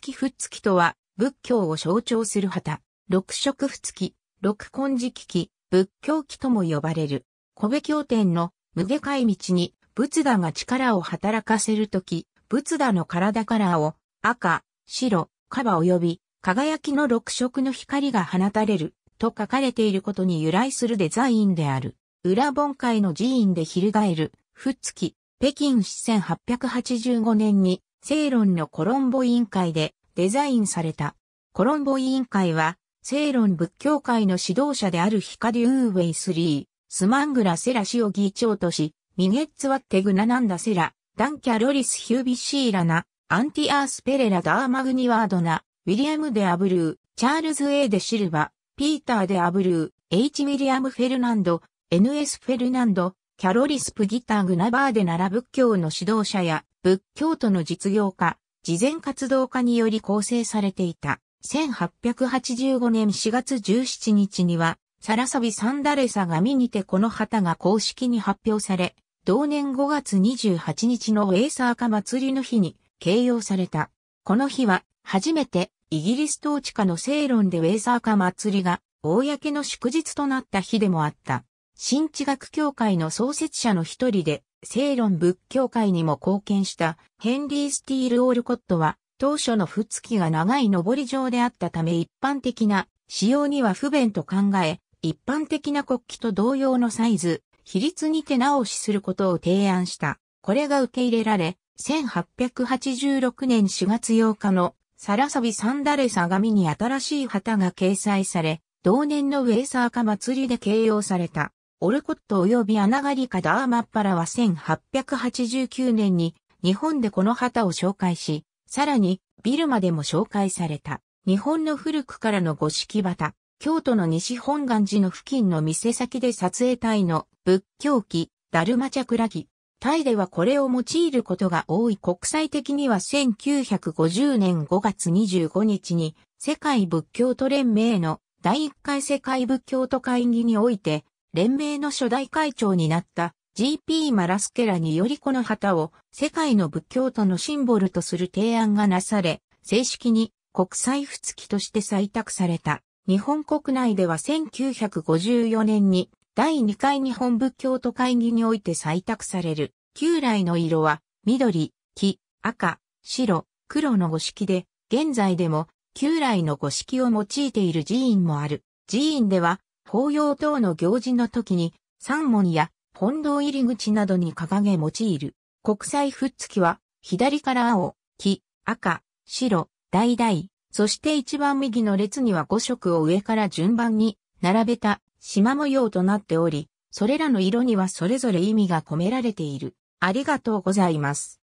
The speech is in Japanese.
きふつきとは、仏教を象徴する旗、六色つき、六根寺記仏教記とも呼ばれる。小部経典の無下界道に、仏陀が力を働かせるとき、仏陀の体カラーを赤、白、カバ及び輝きの六色の光が放たれると書かれていることに由来するデザインである。裏本会の寺院で翻る、つき、北京市1885年にセイロンのコロンボ委員会でデザインされた。コロンボ委員会は、セイロン仏教会の指導者であるヒカデューウェイスリー、スマングラセラ氏を議長とし、ミゲッツワッテグナナンダセラ、ダンキャロリスヒュービシーラナ、アンティアースペレラダーマグニワードナ、ウィリアム・デ・アブルー、チャールズ・エデ・シルバ、ピーター・デ・アブルー、H・ ウィリアム・フェルナンド、NS・ フェルナンド、キャロリス・プギター・グナバーデなら仏教の指導者や仏教徒の実業家、慈善活動家により構成されていた。1885年4月17日には、サラサビ・サンダレサが見にてこの旗が公式に発表され、同年5月28日のウェイサー化祭りの日に掲揚された。この日は、初めてイギリス統治下の正論でウェイサー化祭りが公の祝日となった日でもあった。新地学協会の創設者の一人で、正論仏教会にも貢献したヘンリー・スティール・オールコットは、当初のフ月が長い上り状であったため一般的な使用には不便と考え、一般的な国旗と同様のサイズ、比率に手直しすることを提案した。これが受け入れられ、1886年4月8日のサラサビサンダレガミに新しい旗が掲載され、同年のウェーサーカ祭りで掲揚された。オルコット及びアナガリカ・ダーマッパラは1889年に日本でこの旗を紹介し、さらにビルマでも紹介された日本の古くからの五色旗、京都の西本願寺の付近の店先で撮影隊の仏教旗、ダルマチャクラギ。タイではこれを用いることが多い国際的には1950年5月25日に世界仏教徒連盟の第1回世界仏教徒会議において連盟の初代会長になった G.P. マラスケラによりこの旗を世界の仏教徒のシンボルとする提案がなされ、正式に国際仏付として採択された。日本国内では1954年に第2回日本仏教徒会議において採択される。旧来の色は緑、黄、赤、白、黒の五色で、現在でも旧来の五色を用いている寺院もある。寺院では法要等の行事の時に、三門や本堂入り口などに掲げ用いる。国際ふっつきは、左から青、黄、赤、白、橙、そして一番右の列には5色を上から順番に並べた縞模様となっており、それらの色にはそれぞれ意味が込められている。ありがとうございます。